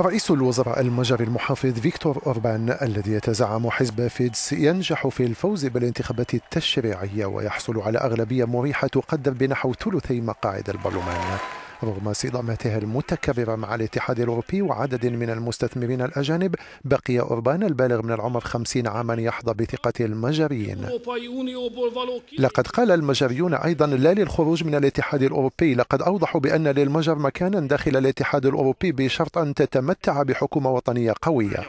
رئيس الوزراء المجري المحافظ فيكتور أوربان الذي يتزعم حزب فيدس ينجح في الفوز بالانتخابات التشريعية ويحصل على أغلبية مريحة تقدر بنحو ثلثي مقاعد البرلمان رغم صدامتها المتكررة مع الاتحاد الأوروبي وعدد من المستثمرين الأجانب بقي أوربان البالغ من العمر 50 عاما يحظى بثقة المجريين لقد قال المجريون أيضا لا للخروج من الاتحاد الأوروبي لقد أوضحوا بأن للمجر مكانا داخل الاتحاد الأوروبي بشرط أن تتمتع بحكومة وطنية قوية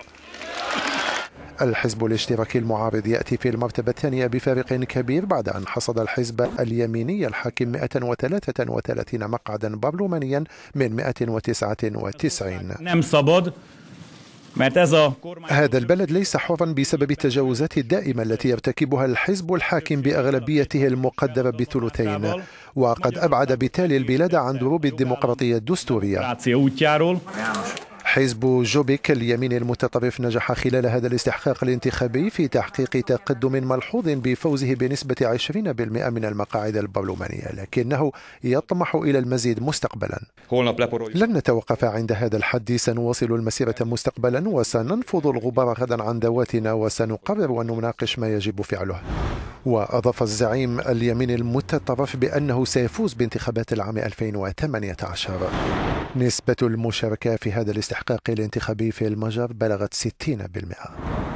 الحزب الاشتراكي المعارض يأتي في المرتبة الثانية بفارق كبير بعد أن حصد الحزب اليميني الحاكم 133 مقعدا برلمانيا من 199 هذا البلد ليس حرا بسبب التجاوزات الدائمة التي يرتكبها الحزب الحاكم بأغلبيته المقدرة بثلثين وقد أبعد بالتالي البلاد عن دروب الديمقراطية الدستورية حزب جوبيك اليميني المتطرف نجح خلال هذا الاستحقاق الانتخابي في تحقيق تقدم ملحوظ بفوزه بنسبة 20% من المقاعد البرلمانية لكنه يطمح إلى المزيد مستقبلا لن نتوقف عند هذا الحد سنواصل المسيرة مستقبلا وسننفض الغبار غدا عن ذواتنا وسنقرر ونناقش ما يجب فعله وأضاف الزعيم اليميني المتطرف بأنه سيفوز بانتخابات العام 2018 نسبة المشاركة في هذا الاستحقاق الانتخابي في المجر بلغت 60%